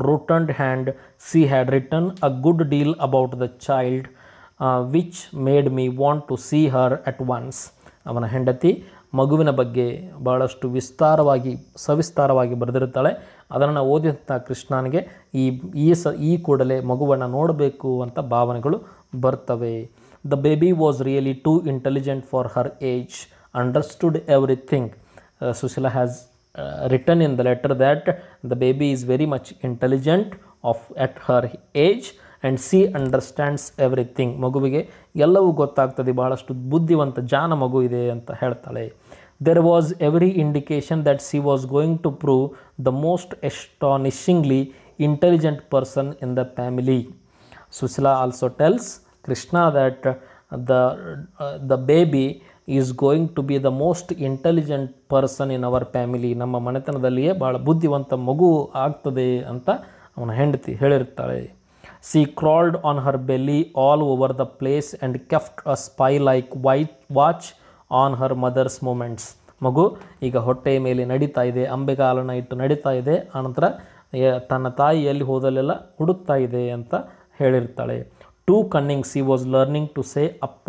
rotund hand, she had written a good deal about the child, uh, which made me want to see her at once. ಅವನ ಹೆಂಡತಿ ಮಗುವಿನ ಬಗ್ಗೆ ಭಾಳಷ್ಟು ವಿಸ್ತಾರವಾಗಿ ಸವಿಸ್ತಾರವಾಗಿ ಬರೆದಿರುತ್ತಾಳೆ ಅದನ್ನು ಓದಿದಂಥ ಕೃಷ್ಣನಿಗೆ ಈ ಈ ಸ ಈ ಕೂಡಲೇ ಮಗುವನ್ನು ನೋಡಬೇಕು ಅಂತ ಭಾವನೆಗಳು ಬರ್ತವೆ the baby was really too intelligent for her age understood everything Sushila has written in the letter that the baby is very much intelligent of at her age and she understands everything ಮಗುವಿಗೆ ಎಲ್ಲವೂ ಗೊತ್ತಾಗ್ತದೆ ಭಾಳಷ್ಟು ಬುದ್ಧಿವಂತ ಜಾನ ಮಗು ಇದೆ ಅಂತ ಹೇಳ್ತಾಳೆ there was every indication that she was going to prove the most astonishingly intelligent person in the family Sushila also tells Krishna that the the baby is going to be the most intelligent person in our family ನಮ್ಮ ಮನೆತನದಲ್ಲಿಯೇ ಭಾಳ ಬುದ್ಧಿವಂತ ಮಗು ಆಗ್ತದೆ ಅಂತ ಅವನ ಹೆಂಡತಿ ಹೇಳಿರ್ತಾಳೆ she crawled on her belly all over the place and kept a spy like wait watch on her mother's moments ಮಗು ಈಗ ಹೊಟ್ಟೆಯ ಮೇಲೆ ನಡೀತಾ ಇದೆ ಅಂಬೆಗಾಲನ ಇಟ್ಟು ನಡೀತಾ ಇದೆ ಆನಂತರ ತನ್ನ ತಾಯಿಯಲ್ಲಿ ಎಲ್ಲಿ ಹೋದಲ್ಲೆಲ್ಲ ಹುಡುಕ್ತಾ ಇದೆ ಅಂತ ಹೇಳಿರ್ತಾಳೆ too cunning she was learning to say ಅಪ್ಪ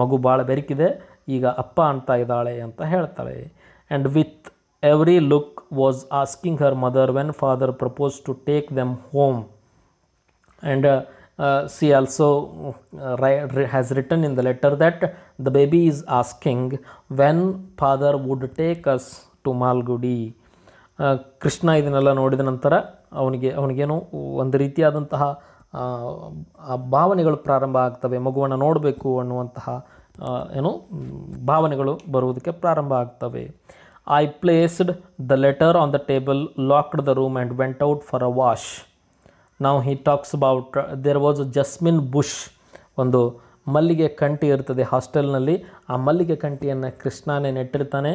ಮಗು ಭಾಳ ಬೆರಕಿದೆ ಈಗ ಅಪ್ಪ ಅಂತ ಇದ್ದಾಳೆ ಅಂತ ಹೇಳ್ತಾಳೆ and with every look was asking her mother when father propose to take them home and she also ರೈ has written in the letter that the baby is asking when father would take us to Malgudi Krishna ಇದನ್ನೆಲ್ಲ ನೋಡಿದ ನಂತರ ಅವನಿಗೆ ಅವನಿಗೇನು ಒಂದು ರೀತಿಯಾದಂತಹ ಆ ಭಾವನೆಗಳು ಪ್ರಾರಂಭ ಆಗ್ತವೆ ಮಗುವನ್ನು ನೋಡಬೇಕು ಅನ್ನುವಂತಹ ಏನು ಭಾವನೆಗಳು ಬರುವುದಕ್ಕೆ ಪ್ರಾರಂಭ ಆಗ್ತವೆ I placed the letter on the table locked the room and went out for a wash ನಾವು he talks about there was a jasmine bush ಒಂದು ಮಲ್ಲಿಗೆ ಕಂಠಿ ಇರ್ತದೆ ಹಾಸ್ಟೆಲ್ನಲ್ಲಿ ಆ ಮಲ್ಲಿಗೆ ಕಂಠಿಯನ್ನು ಕೃಷ್ಣನೇ ನೆಟ್ಟಿರ್ತಾನೆ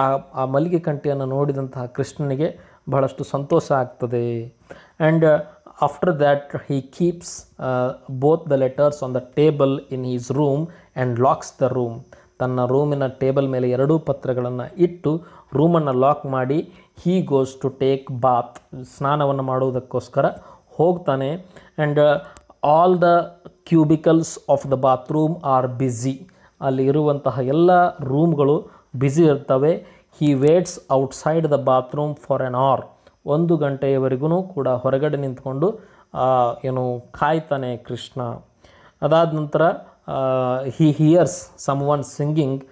ಆ ಆ ಮಲ್ಲಿಗೆ ಕಂಠಿಯನ್ನು ನೋಡಿದಂತಹ ಕೃಷ್ಣನಿಗೆ ಬಹಳಷ್ಟು ಸಂತೋಷ ಆಗ್ತದೆ and after that he keeps uh, both the letters on the table in his room and locks the room ತನ್ನ ರೂಮಿನ ಟೇಬಲ್ ಮೇಲೆ ಎರಡೂ ಪತ್ರಗಳನ್ನು ಇಟ್ಟು ರೂಮನ್ನು ಲಾಕ್ ಮಾಡಿ he goes to take bath ಸ್ನಾನವನ್ನು ಮಾಡುವುದಕ್ಕೋಸ್ಕರ ಹೋಗ್ತಾನೆ and all the cubicles of the bathroom are busy ಅಲ್ಲಿ ಇರುವಂತಹ ಎಲ್ಲ ರೂಮ್ಗಳು ಬ್ಯುಸಿ ಇರ್ತವೆ he waits outside the bathroom for an hour ಒಂದು ಗಂಟೆಯವರೆಗೂ ಕೂಡ ಹೊರಗಡೆ ನಿಂತ್ಕೊಂಡು ಏನು ಕಾಯ್ತಾನೆ ಕೃಷ್ಣ ಅದಾದ ನಂತರ he hears some one singing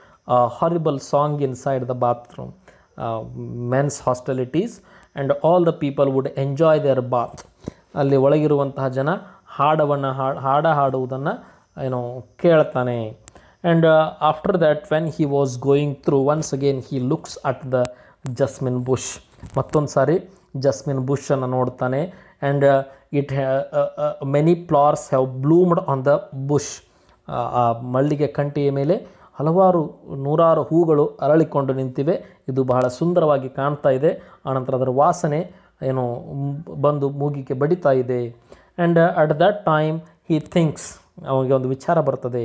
horrible song inside the bathroom men's hostilities and all the people would enjoy their bath ಅಲ್ಲಿ ಒಳಗಿರುವಂತಹ ಜನ ಹಾಡವನ್ನು ಹಾಡು ಹಾಡ ಹಾಡುವುದನ್ನು ಏನು ಕೇಳ್ತಾನೆ and after that when he was going through once again he looks at the jasmine bush ಮತ್ತೊಂದು ಸಾರಿ ಜಸ್ಮಿನ್ ಬುಷನ್ನು ನೋಡ್ತಾನೆ and it many flowers have bloomed on the bush ಆ ಮಳ್ಳಿಗೆ ಕಂಟಿಯ ಮೇಲೆ ಹಲವಾರು ನೂರಾರು ಹೂಗಳು ಅರಳಿಕೊಂಡು ನಿಂತಿವೆ ಇದು ಬಹಳ ಸುಂದರವಾಗಿ ಕಾಣ್ತಾ ಇದೆ ಆನಂತರ ಅದರ ವಾಸನೆ ಏನು ಬಂದು ಮೂಗಿಗೆ ಬಡಿತಾ ಇದೆ and at that time he thinks ಅವನಿಗೆ ಒಂದು ವಿಚಾರ ಬರ್ತದೆ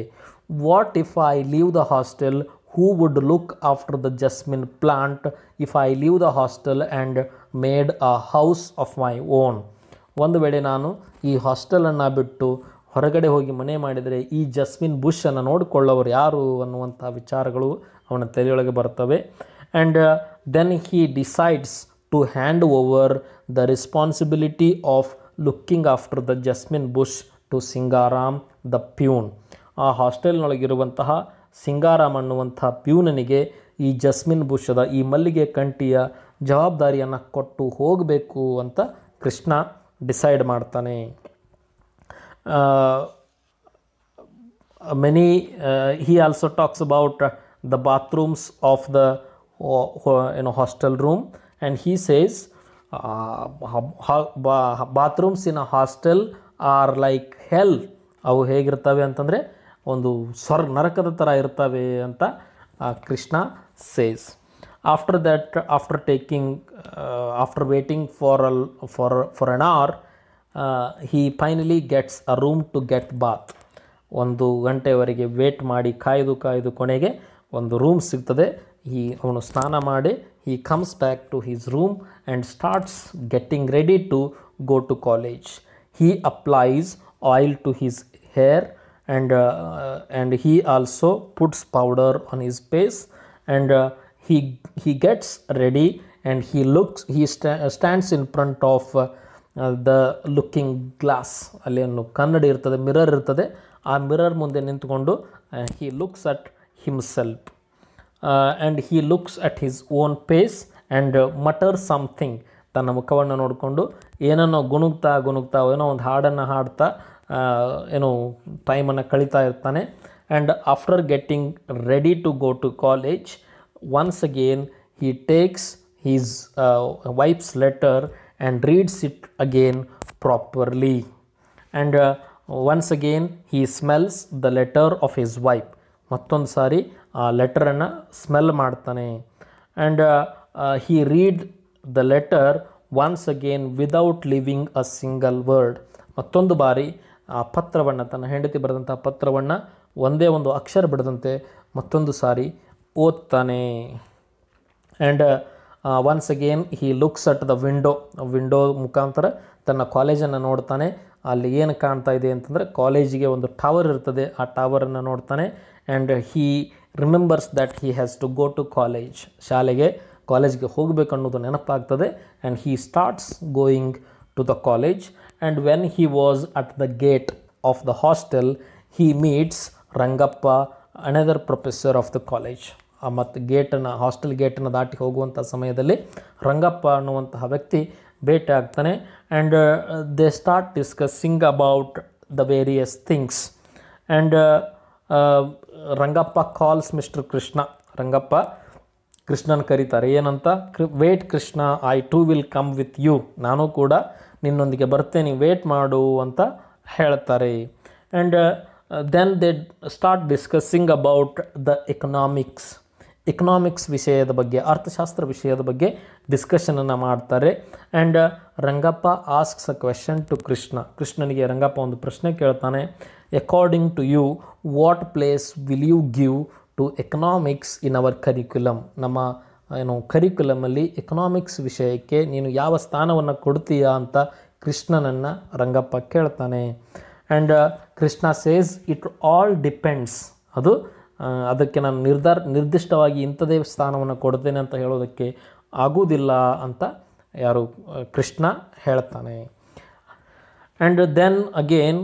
what if I leave the hostel who would look after the jasmine plant if I leave the hostel and made a house of my own ಒಂದು ವೇಳೆ ನಾನು ಈ ಹಾಸ್ಟೆಲನ್ನು ಬಿಟ್ಟು ಹೊರಗಡೆ ಹೋಗಿ ಮನೆ ಮಾಡಿದರೆ ಈ ಜಸ್ಮಿನ್ ಬುಷನ್ನು ನೋಡಿಕೊಳ್ಳೋರು ಯಾರು ಅನ್ನುವಂಥ ವಿಚಾರಗಳು ಅವನ ತಲೆಯೊಳಗೆ ಬರ್ತವೆ and then he decides to hand over the responsibility of looking after the jasmine bush to Singaram the peon ಆ ಹಾಸ್ಟೆಲ್ನೊಳಗಿರುವಂತಹ ಸಿಂಗಾರಾಮ್ ಅನ್ನುವಂಥ ಪ್ಯೂನನಿಗೆ ಈ ಜಸ್ಮಿನ್ ಬುಷದ ಈ ಮಲ್ಲಿಗೆ ಕಂಠಿಯ ಜವಾಬ್ದಾರಿಯನ್ನು ಕೊಟ್ಟು ಹೋಗಬೇಕು ಅಂತ ಕೃಷ್ಣ ಡಿಸೈಡ್ ಮಾಡ್ತಾನೆ many he also talks about the bathrooms of the ಏನೋ hostel room and he says bathrooms in hostel are like hell ಅವು ಹೇಗಿರ್ತವೆ ಅಂತಂದರೆ ಒಂದು ಸ್ವರ್ ನರಕದ ಥರ ಇರ್ತವೆ ಅಂತ Krishna says after that after taking after waiting for all for for an hour he finally gets a room to get bath ಒಂದು ಗಂಟೆವರೆಗೆ ವೇಟ್ ಮಾಡಿ ಕಾಯ್ದು ಕಾಯ್ದು ಕೊನೆಗೆ ಒಂದು ರೂಮ್ ಸಿಗ್ತದೆ ಈ ಅವನು ಸ್ನಾನ ಮಾಡಿ he comes back to his room and starts getting ready to go to college he applies oil to his hair and uh, and he also puts powder on his face and uh, he he gets ready and he looks he sta uh, stands in front of the looking glass ಅಲ್ಲೇನು ಕನ್ನಡಿ ಇರ್ತದೆ mirror ಇರ್ತದೆ ಆ mirror ಮುಂದೆ ನಿಂತ್ಕೊಂಡು he looks at himself and he looks at his own face and mutter something ತನ್ನ ಮುಖವನ್ನು ನೋಡಿಕೊಂಡು ಏನನ್ನೋ ಗುಣುಗ್ತಾ ಗುಣುಗ್ತಾ ಏನೋ ಒಂದು ಹಾಡನ್ನು ಹಾಡ್ತಾ ಏನು ಟೈಮನ್ನು ಕಳೀತಾ ಇರ್ತಾನೆ and after getting ready to go to college once again he takes his wife's letter and reads it again properly and once again he smells the letter of his wife ಮತ್ತೊಂದು ಸಾರಿ ಆ ಲೆಟರನ್ನು ಸ್ಮೆಲ್ ಮಾಡ್ತಾನೆ and he read the letter once again without leaving a single word ಮತ್ತೊಂದು ಬಾರಿ ಆ ಪತ್ರವನ್ನು ತನ್ನ ಹೆಂಡತಿ ಬರೆದಂಥ ಪತ್ರವನ್ನು ಒಂದೇ ಒಂದು ಅಕ್ಷರ ಬಿಡದಂತೆ ಮತ್ತೊಂದು ಸಾರಿ ಓದ್ತಾನೆ and once again he looks at the window window ಮುಖಾಂತರ ತನ್ನ ಕಾಲೇಜನ್ನು ನೋಡ್ತಾನೆ ಅಲ್ಲಿ ಏನು ಕಾಣ್ತಾ ಇದೆ ಅಂತಂದರೆ ಕಾಲೇಜಿಗೆ ಒಂದು ಟವರ್ ಇರ್ತದೆ ಆ ಟವರನ್ನು ನೋಡ್ತಾನೆ and he remembers that he has to go to college ಶಾಲೆಗೆ ಕಾಲೇಜ್ಗೆ ಹೋಗಬೇಕು ಅನ್ನೋದು ನೆನಪಾಗ್ತದೆ and he starts going to the college and when he was at the gate of the hostel, he meets Rangappa, another professor of the college. ಮತ್ತು ಗೇಟನ್ನು hostel ಗೇಟನ್ನು ದಾಟಿ ಹೋಗುವಂಥ ಸಮಯದಲ್ಲಿ ರಂಗಪ್ಪ ಅನ್ನುವಂತಹ ವ್ಯಕ್ತಿ ಭೇಟಿ ಆಗ್ತಾನೆ and they start discussing about the various things and Rangappa calls mister Krishna Rangappa ಕೃಷ್ಣನ ಕರೀತಾರೆ ಏನಂತ wait Krishna I too will come with you ನಾನು ಕೂಡ ನಿನ್ನೊಂದಿಗೆ ಬರ್ತೇನೆ ವೇಟ್ ಮಾಡು ಅಂತ ಹೇಳ್ತಾರೆ and then they start discussing about the economics economics ವಿಷಯದ ಬಗ್ಗೆ ಅರ್ಥಶಾಸ್ತ್ರ ವಿಷಯದ ಬಗ್ಗೆ ಡಿಸ್ಕಷನನ್ನು ಮಾಡ್ತಾರೆ and uh, Rangappa asks a question to Krishna ಕೃಷ್ಣನಿಗೆ ರಂಗಪ್ಪ ಒಂದು ಪ್ರಶ್ನೆ ಕೇಳ್ತಾನೆ according to you what place will you give to economics in our curriculum ನಮ್ಮ ಏನು ಕರಿಕ್ಯುಲಮಲ್ಲಿ ಎಕನಾಮಿಕ್ಸ್ ವಿಷಯಕ್ಕೆ ನೀನು ಯಾವ ಸ್ಥಾನವನ್ನು ಕೊಡ್ತೀಯಾ ಅಂತ ಕೃಷ್ಣನನ್ನು ರಂಗಪ್ಪ ಕೇಳ್ತಾನೆ and uh, Krishna says it all depends ಅದು ಅದಕ್ಕೆ ನಾನು ನಿರ್ಧಾರ ನಿರ್ದಿಷ್ಟವಾಗಿ ಇಂಥದೇ ಸ್ಥಾನವನ್ನು ಕೊಡ್ತೇನೆ ಅಂತ ಹೇಳೋದಕ್ಕೆ ಆಗುವುದಿಲ್ಲ ಅಂತ ಯಾರು ಕೃಷ್ಣ ಹೇಳ್ತಾನೆ and then again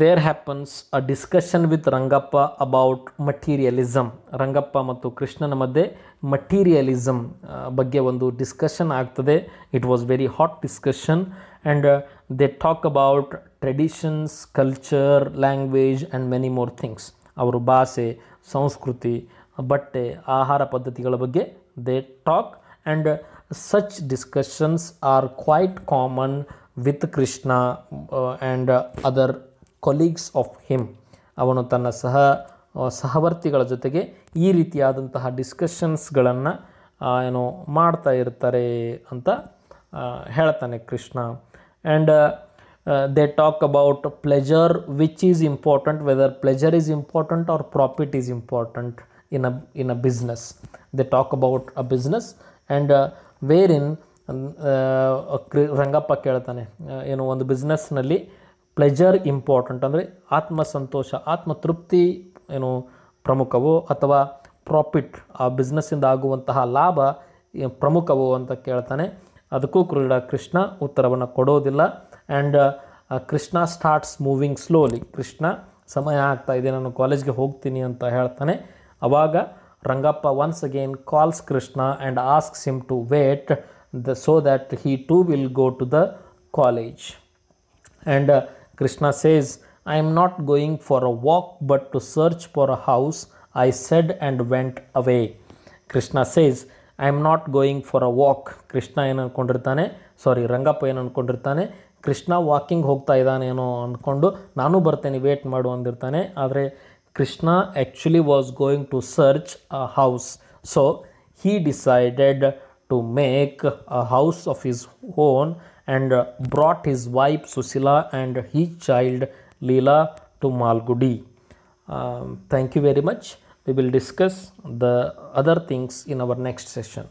there happens a discussion with Rangappa about materialism Rangappa ಮತ್ತು ಕೃಷ್ಣನ ಮಧ್ಯೆ ಮಟೀರಿಯಲಿಸಮ್ uh, ಬಗ್ಗೆ ಒಂದು ಡಿಸ್ಕಷನ್ ಆಗ್ತದೆ it was very hot discussion and they talk about traditions culture language and many more things ಅವರು ಭಾಷೆ ಸಂಸ್ಕೃತಿ ಬಟ್ಟೆ ಆಹಾರ ಪದ್ಧತಿಗಳ ಬಗ್ಗೆ they talk and such discussions are quite common with Krishna and other colleagues of him ಅವನು ತನ್ನ ಸಹ ಸಹವರ್ತಿಗಳ ಜೊತೆಗೆ ಈ ರೀತಿಯಾದಂತಹ ಡಿಸ್ಕಷನ್ಸ್ಗಳನ್ನು ಏನು ಮಾಡ್ತಾ ಇರ್ತಾರೆ ಅಂತ ಹೇಳ್ತಾನೆ Krishna and they talk about pleasure which is important whether pleasure is important or profit is important in a in a business they talk about a business and wear in ಕ್ರಿ ರಂಗಪ್ಪ ಕೇಳ್ತಾನೆ ಏನು ಒಂದು ಬಿಸ್ನೆಸ್ನಲ್ಲಿ ಪ್ಲೆಜರ್ ಇಂಪಾರ್ಟೆಂಟ್ ಅಂದರೆ ಆತ್ಮಸಂತೋಷ ಆತ್ಮತೃಪ್ತಿ ಏನು ಪ್ರಮುಖವೋ ಅಥವಾ profit ಆ ಬಿಸ್ನೆಸ್ಸಿಂದ ಆಗುವಂತಹ ಲಾಭ ಪ್ರಮುಖವೋ ಅಂತ ಕೇಳ್ತಾನೆ ಅದಕ್ಕೂ ಕ್ರೀಡ ಕೃಷ್ಣ ಉತ್ತರವನ್ನು ಕೊಡೋದಿಲ್ಲ and Krishna starts moving slowly Krishna ಸಮಯ ಆಗ್ತಾ ಇದೆ ನಾನು ಕಾಲೇಜ್ಗೆ ಹೋಗ್ತೀನಿ ಅಂತ ಹೇಳ್ತಾನೆ ಅವಾಗ Rangappa once again calls Krishna and asks him to wait so that he too will go to the college and uh, krishna says i am not going for a walk but to search for a house i said and went away krishna says i am not going for a walk krishna en ankondirtane sorry Ranga rangappa en ankondirtane Krishna walking ಹೋಗ್ತಾ ಇದ್ದಾನೇನೋ ಅಂದ್ಕೊಂಡು ನಾನು ಬರ್ತೇನೆ wait ಮಾಡು ಅಂದಿರ್ತಾನೆ ಆದರೆ Krishna actually was going to search a house, so he decided to make a house of his own and brought his wife Susila and his child Leela to Malgudi. Um, thank you very much. We will discuss the other things in our next session.